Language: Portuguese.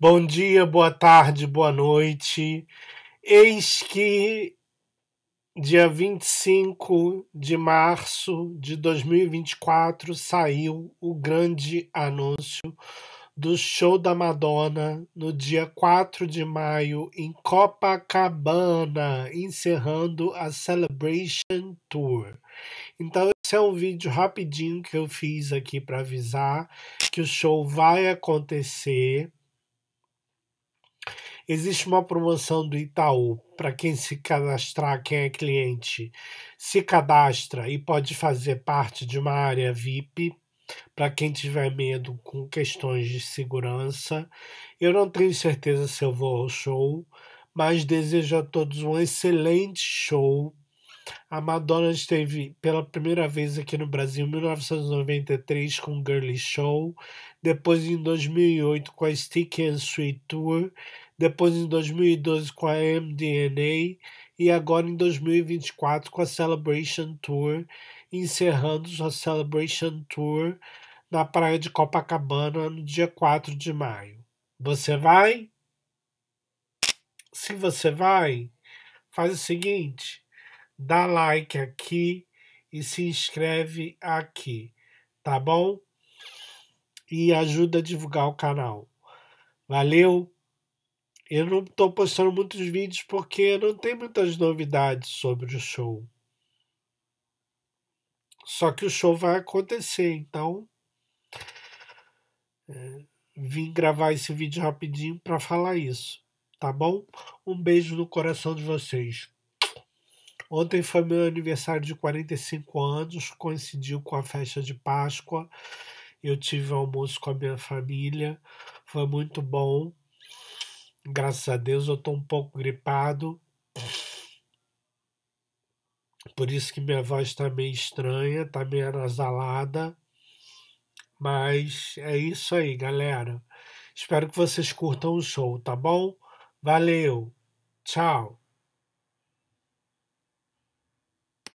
Bom dia, boa tarde, boa noite. Eis que dia 25 de março de 2024 saiu o grande anúncio do show da Madonna no dia 4 de maio em Copacabana, encerrando a Celebration Tour. Então, esse é um vídeo rapidinho que eu fiz aqui para avisar que o show vai acontecer. Existe uma promoção do Itaú para quem se cadastrar, quem é cliente, se cadastra e pode fazer parte de uma área VIP para quem tiver medo com questões de segurança. Eu não tenho certeza se eu vou ao show, mas desejo a todos um excelente show. A Madonna esteve pela primeira vez aqui no Brasil em 1993 com o Girly Show, depois em 2008 com a Stick and Sweet Tour, depois em 2012 com a MDNA e agora em 2024 com a Celebration Tour encerrando sua Celebration Tour na praia de Copacabana no dia 4 de maio. Você vai? Se você vai, faz o seguinte: dá like aqui e se inscreve aqui, tá bom? E ajuda a divulgar o canal. Valeu! Eu não estou postando muitos vídeos porque não tem muitas novidades sobre o show. Só que o show vai acontecer, então é, vim gravar esse vídeo rapidinho para falar isso, tá bom? Um beijo no coração de vocês. Ontem foi meu aniversário de 45 anos, coincidiu com a festa de Páscoa. Eu tive almoço com a minha família, foi muito bom. Graças a Deus eu estou um pouco gripado. Por isso que minha voz está meio estranha, está meio anasalada. Mas é isso aí, galera. Espero que vocês curtam o show, tá bom? Valeu! Tchau!